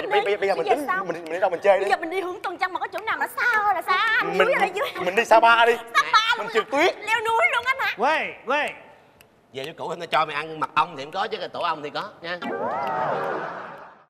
mình bây, bây, bây giờ mình tính sao? mình mình đi đâu mình chơi đi bây giờ mình đi hướng tuần trăng mà có chỗ nào là xa là xa mình dưới mình đi sa pa đi Sapa mình trượt tuyết leo núi luôn anh hả quê quê về với cụ em nó cho mày ăn mật ong thì em có chứ tổ ong thì có nha